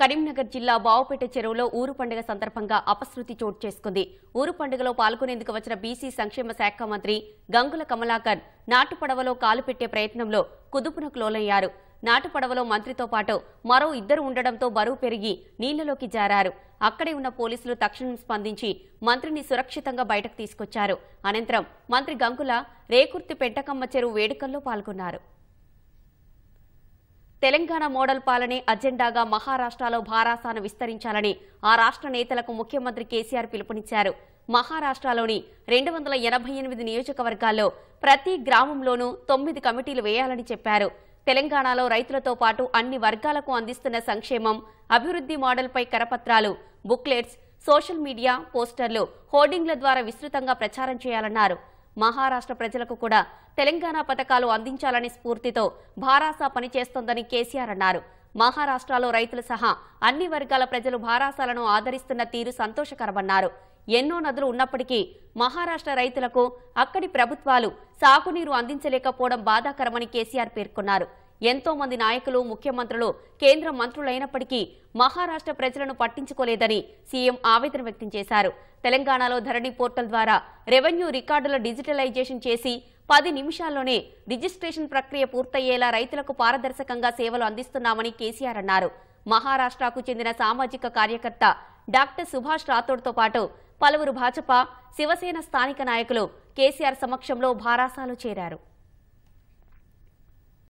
కరీంనగర్ జిల్లా బావుపేట చెరువులో ఊరు పండుగ సందర్భంగా అపశృతి చోటు చేసుకుంది ఊరు పండుగలో పాల్గొనేందుకు వచ్చిన బీసీ సంక్షేమ శాఖ మంత్రి గంగుల కమలాకర్ నాటుపడవలో కాలు పెట్టే ప్రయత్నంలో కుదుపునకు లోలయ్యారు నాటుపడవలో మంత్రితో పాటు మరో ఇద్దరు ఉండడంతో బరువు పెరిగి నీళ్లలోకి జారారు అక్కడే ఉన్న పోలీసులు తక్షణం స్పందించి మంత్రిని సురక్షితంగా బయటకు తీసుకొచ్చారు అనంతరం మంత్రి గంగుల రేకుర్తి పెంటకమ్మ చెరువు వేడుకల్లో పాల్గొన్నారు తెలంగాణ మోడల్ పాలనే అజెండాగా మహారాష్ట్రలో భారాసాను విస్తరించాలని ఆ రాష్ట్ర నేతలకు ముఖ్యమంత్రి కేసీఆర్ పిలుపునిచ్చారు మహారాష్ట్రలోని రెండు వందల ఎనభై ఎనిమిది నియోజకవర్గాల్లో ప్రతి గ్రామంలోనూ తొమ్మిది కమిటీలు వేయాలని చెప్పారు తెలంగాణలో రైతులతో పాటు అన్ని వర్గాలకు అందిస్తున్న సంక్షేమం అభివృద్ధి మోడల్పై కరపత్రాలు బుక్లెట్స్ సోషల్ మీడియా పోస్టర్లు హోర్డింగ్ల ద్వారా విస్తృతంగా ప్రచారం చేయాలన్నారు మహారాష్ట్ర ప్రజలకు కూడా తెలంగాణ పథకాలు అందించాలనే స్ఫూర్తితో భారాసా పనిచేస్తోందని కేసీఆర్ అన్నారు మహారాష్ట్రలో రైతులు సహా అన్ని వర్గాల ప్రజలు భారాసాలను ఆదరిస్తున్న తీరు సంతోషకరమన్నారు ఎన్నో నదులు ఉన్నప్పటికీ మహారాష్ట్ర రైతులకు అక్కడి ప్రభుత్వాలు సాగునీరు అందించలేకపోవడం బాధాకరమని కేసీఆర్ పేర్కొన్నారు ఎంతో మంది నాయకులు ముఖ్యమంత్రులు కేంద్ర మంత్రులైనప్పటికీ మహారాష్ట్ర ప్రజలను పట్టించుకోలేదని సీఎం ఆవేదన వ్యక్తం చేశారు తెలంగాణలో ధరణి పోర్టల్ ద్వారా రెవెన్యూ రికార్డుల డిజిటలైజేషన్ చేసి పది నిమిషాల్లోనే రిజిస్ట్రేషన్ ప్రక్రియ పూర్తయ్యేలా రైతులకు పారదర్శకంగా సేవలు అందిస్తున్నామని కేసీఆర్ అన్నారు మహారాష్ట్రకు చెందిన సామాజిక కార్యకర్త డాక్టర్ సుభాష్ రాథోడ్తో పాటు పలువురు భాజపా శివసేన స్థానిక నాయకులు కేసీఆర్ సమక్షంలో భారాసాలు చేరారు